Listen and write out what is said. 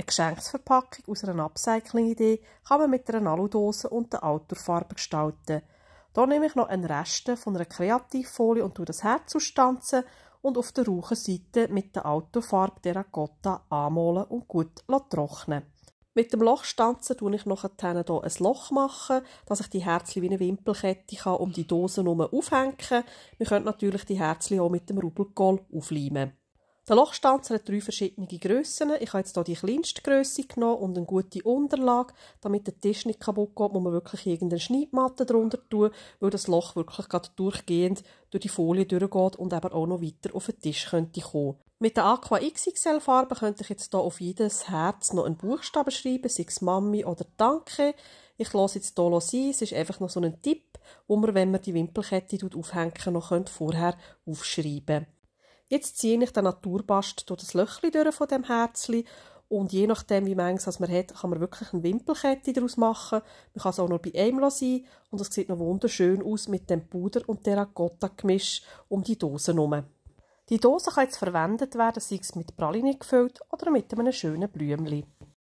Eine Geschenksverpackung aus einer Upcycling-Idee kann man mit einer Aludose und der Outdoor-Farbe gestalten. Hier nehme ich noch einen Rest von einer Kreativfolie und tue das Herz ausstanzen und auf der rauchen Seite mit der Autofarbe Terracotta anmalen und gut trocknen. Mit dem Lochstanzen tue ich noch hier ein Loch machen, dass ich die Herzchen wie eine Wimpelkette kann, um die Dosen herum aufhängen. Wir können natürlich die Herzchen auch mit dem Rubelkohl aufleimen. Der Lochstanzer hat drei verschiedene Grössen. Ich habe jetzt hier die kleinste Größe genommen und eine gute Unterlage. Damit der Tisch nicht kaputt geht, muss man wirklich irgendeine Schneidmatte drunter tun, weil das Loch wirklich gerade durchgehend durch die Folie durchgeht und eben auch noch weiter auf den Tisch könnte kommen. Mit der Aqua XXL Farbe könnte ich jetzt hier auf jedes Herz noch einen Buchstaben schreiben, sei es Mami oder Danke. Ich lasse jetzt hier sein, es ist einfach noch so ein Tipp, wo man, wenn man die Wimpelkette aufhängt, noch vorher aufschreiben könnte. Jetzt ziehe ich den Naturbast durch das Löchli durch von dem Herzchen. und je nachdem, wie manches das man hat, kann man wirklich eine Wimpelkette daraus machen. Man kann es auch noch bei einem sein und es sieht noch wunderschön aus mit dem Puder- und Terracotta-Gemisch um die Dose herum. Die Dose kann jetzt verwendet werden, sei es mit Praline gefüllt oder mit einem schönen Blümchen.